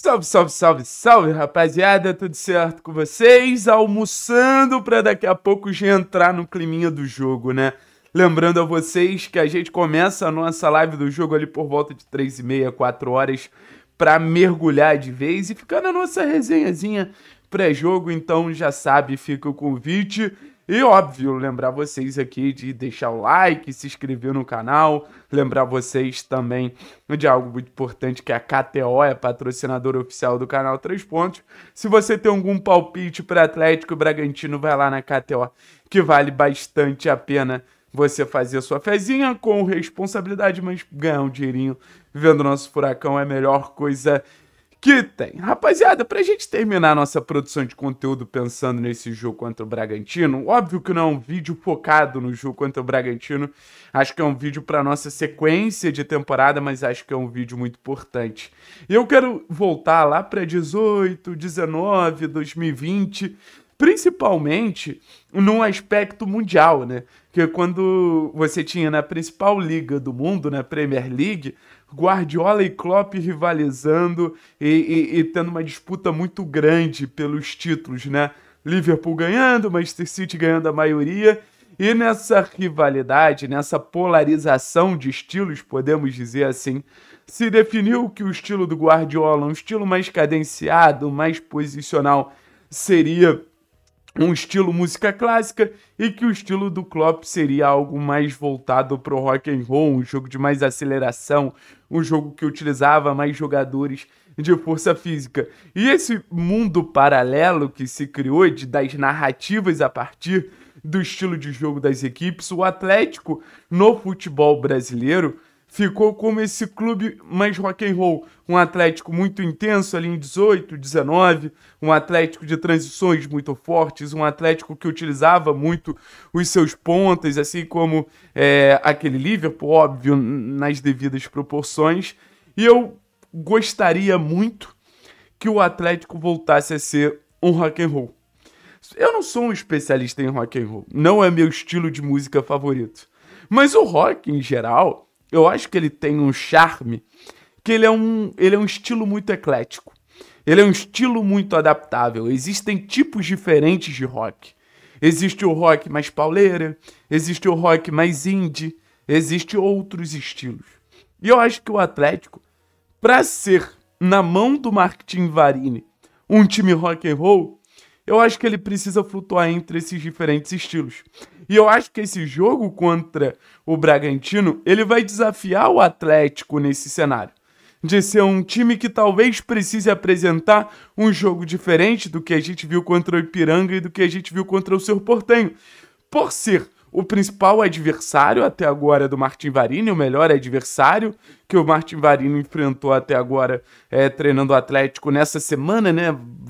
Salve, salve, salve, salve, rapaziada, tudo certo com vocês? Almoçando para daqui a pouco já entrar no climinha do jogo, né? Lembrando a vocês que a gente começa a nossa live do jogo ali por volta de 3 e meia, 4 horas, para mergulhar de vez e ficar na nossa resenhazinha pré-jogo, então já sabe, fica o convite. E óbvio, lembrar vocês aqui de deixar o like, se inscrever no canal, lembrar vocês também de algo muito importante que a KTO é patrocinadora oficial do canal três Pontos. Se você tem algum palpite para Atlético Bragantino, vai lá na KTO, que vale bastante a pena você fazer sua fezinha com responsabilidade, mas ganhar um dinheirinho vendo nosso furacão é a melhor coisa que tem. Rapaziada, pra gente terminar nossa produção de conteúdo pensando nesse jogo contra o Bragantino, óbvio que não é um vídeo focado no jogo contra o Bragantino, acho que é um vídeo pra nossa sequência de temporada, mas acho que é um vídeo muito importante. E eu quero voltar lá pra 18, 19, 2020, principalmente num aspecto mundial, né? Que quando você tinha na né, principal liga do mundo, na né, Premier League, Guardiola e Klopp rivalizando e, e, e tendo uma disputa muito grande pelos títulos, né? Liverpool ganhando, Manchester City ganhando a maioria. E nessa rivalidade, nessa polarização de estilos, podemos dizer assim, se definiu que o estilo do Guardiola, um estilo mais cadenciado, mais posicional, seria um estilo música clássica e que o estilo do Klopp seria algo mais voltado para o rock and roll, um jogo de mais aceleração, um jogo que utilizava mais jogadores de força física. E esse mundo paralelo que se criou de, das narrativas a partir do estilo de jogo das equipes, o Atlético no futebol brasileiro ficou como esse clube mais rock and roll, um Atlético muito intenso ali em 18, 19, um Atlético de transições muito fortes, um Atlético que utilizava muito os seus pontas, assim como é, aquele Liverpool, óbvio, nas devidas proporções. E eu gostaria muito que o Atlético voltasse a ser um rock and roll. Eu não sou um especialista em rock and roll, não é meu estilo de música favorito. Mas o rock em geral, eu acho que ele tem um charme que ele é um, ele é um estilo muito eclético. Ele é um estilo muito adaptável. Existem tipos diferentes de rock. Existe o rock mais pauleira, existe o rock mais indie, existe outros estilos. E eu acho que o Atlético, para ser na mão do Martin Varini, um time rock and roll, eu acho que ele precisa flutuar entre esses diferentes estilos. E eu acho que esse jogo contra o Bragantino, ele vai desafiar o Atlético nesse cenário. De ser um time que talvez precise apresentar um jogo diferente do que a gente viu contra o Ipiranga e do que a gente viu contra o seu Portenho. Por ser o principal adversário até agora é do Martin Varini, o melhor adversário que o Martin Varini enfrentou até agora é, treinando o Atlético nessa semana, né?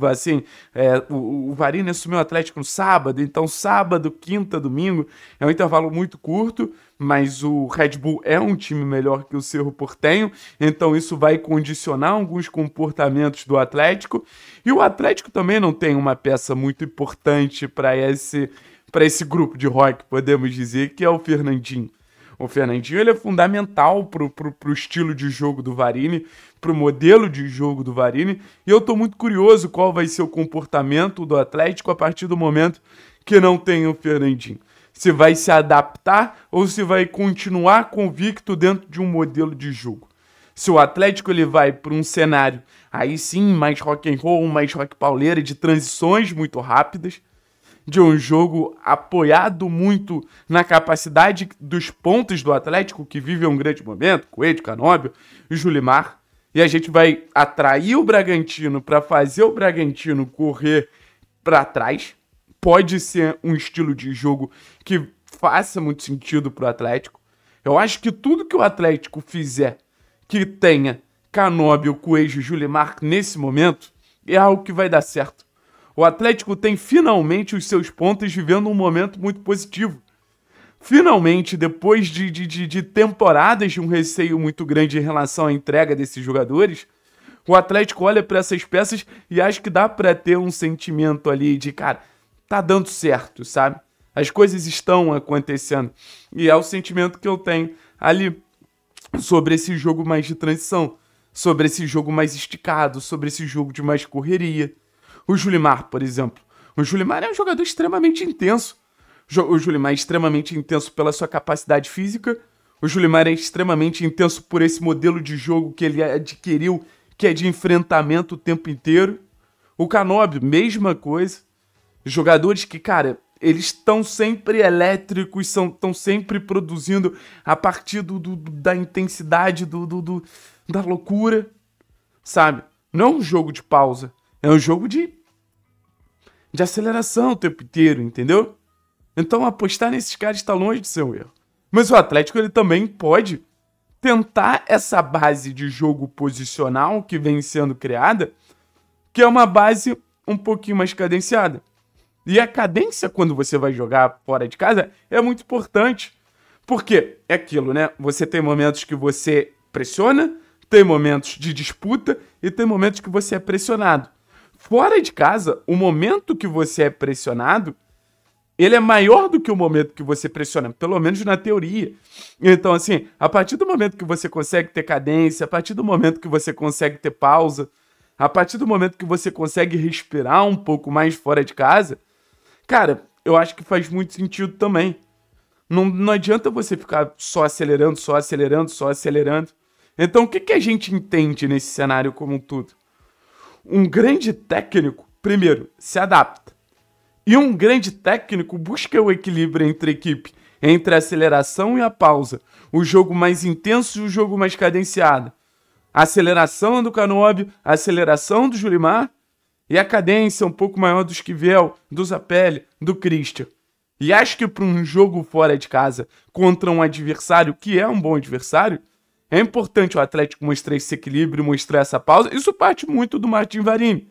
Assim, é, o, o Varini assumiu o Atlético no sábado, então sábado, quinta, domingo é um intervalo muito curto, mas o Red Bull é um time melhor que o Cerro Portenho, então isso vai condicionar alguns comportamentos do Atlético. E o Atlético também não tem uma peça muito importante para esse para esse grupo de rock, podemos dizer, que é o Fernandinho. O Fernandinho ele é fundamental pro, pro, pro estilo de jogo do Varini, pro modelo de jogo do Varini, e eu estou muito curioso qual vai ser o comportamento do Atlético a partir do momento que não tem o Fernandinho. Se vai se adaptar ou se vai continuar convicto dentro de um modelo de jogo. Se o Atlético ele vai para um cenário aí sim mais rock and roll, mais rock pauleira de transições muito rápidas, de um jogo apoiado muito na capacidade dos pontos do Atlético, que vive um grande momento, Coelho, Canóbio e Julimar. E a gente vai atrair o Bragantino para fazer o Bragantino correr para trás. Pode ser um estilo de jogo que faça muito sentido para o Atlético. Eu acho que tudo que o Atlético fizer que tenha Canóbio, Coelho e Julimar nesse momento é algo que vai dar certo. O Atlético tem finalmente os seus pontos vivendo um momento muito positivo. Finalmente, depois de, de, de temporadas de um receio muito grande em relação à entrega desses jogadores, o Atlético olha para essas peças e acho que dá para ter um sentimento ali de, cara, tá dando certo, sabe? As coisas estão acontecendo. E é o sentimento que eu tenho ali sobre esse jogo mais de transição, sobre esse jogo mais esticado, sobre esse jogo de mais correria. O Julimar, por exemplo. O Julimar é um jogador extremamente intenso. O Julimar é extremamente intenso pela sua capacidade física. O Julimar é extremamente intenso por esse modelo de jogo que ele adquiriu, que é de enfrentamento o tempo inteiro. O Canobi, mesma coisa. Jogadores que, cara, eles estão sempre elétricos, estão sempre produzindo a partir do, do da intensidade, do, do, do, da loucura, sabe? Não é um jogo de pausa, é um jogo de de aceleração o tempo inteiro, entendeu? Então apostar nesses caras está longe de ser um erro. Mas o Atlético ele também pode tentar essa base de jogo posicional que vem sendo criada, que é uma base um pouquinho mais cadenciada. E a cadência quando você vai jogar fora de casa é muito importante. Porque é aquilo, né? Você tem momentos que você pressiona, tem momentos de disputa e tem momentos que você é pressionado fora de casa, o momento que você é pressionado, ele é maior do que o momento que você pressiona, pelo menos na teoria. Então, assim, a partir do momento que você consegue ter cadência, a partir do momento que você consegue ter pausa, a partir do momento que você consegue respirar um pouco mais fora de casa, cara, eu acho que faz muito sentido também. Não, não adianta você ficar só acelerando, só acelerando, só acelerando. Então, o que, que a gente entende nesse cenário como um todo? Um grande técnico, primeiro, se adapta. E um grande técnico busca o equilíbrio entre a equipe, entre a aceleração e a pausa, o jogo mais intenso e o jogo mais cadenciado. A aceleração do Canobio, a aceleração do Julimar e a cadência um pouco maior dos Esquivel, do Zapelli, do Christian. E acho que para um jogo fora de casa contra um adversário que é um bom adversário, é importante o Atlético mostrar esse equilíbrio, mostrar essa pausa. Isso parte muito do Martin Varini.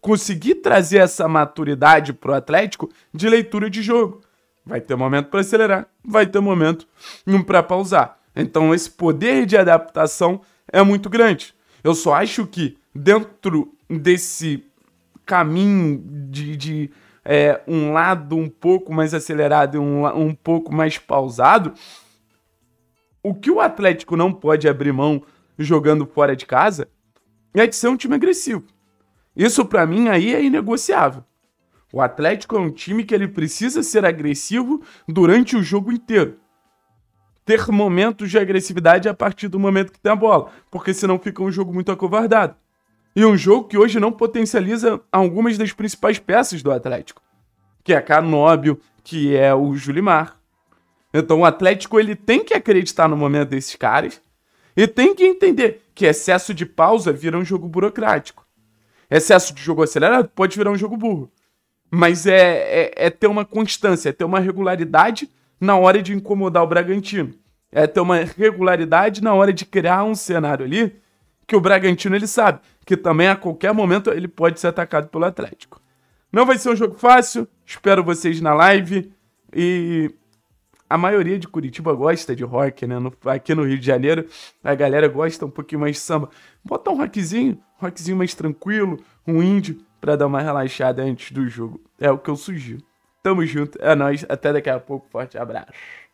Conseguir trazer essa maturidade para o Atlético de leitura de jogo. Vai ter momento para acelerar, vai ter um momento hum, para pausar. Então esse poder de adaptação é muito grande. Eu só acho que dentro desse caminho de, de é, um lado um pouco mais acelerado e um, um pouco mais pausado, o que o Atlético não pode abrir mão jogando fora de casa é de ser um time agressivo. Isso para mim aí é inegociável. O Atlético é um time que ele precisa ser agressivo durante o jogo inteiro. Ter momentos de agressividade a partir do momento que tem a bola, porque senão fica um jogo muito acovardado. E um jogo que hoje não potencializa algumas das principais peças do Atlético, que é Canóbio, que é o Julimar, então o Atlético ele tem que acreditar no momento desses caras e tem que entender que excesso de pausa vira um jogo burocrático. Excesso de jogo acelerado pode virar um jogo burro. Mas é, é, é ter uma constância, é ter uma regularidade na hora de incomodar o Bragantino. É ter uma regularidade na hora de criar um cenário ali que o Bragantino ele sabe que também a qualquer momento ele pode ser atacado pelo Atlético. Não vai ser um jogo fácil, espero vocês na live e a maioria de Curitiba gosta de rock, né? No, aqui no Rio de Janeiro, a galera gosta um pouquinho mais de samba. Bota um rockzinho, rockzinho mais tranquilo, um indie, pra dar uma relaxada antes do jogo. É o que eu sugiro. Tamo junto, é nóis, até daqui a pouco, forte abraço.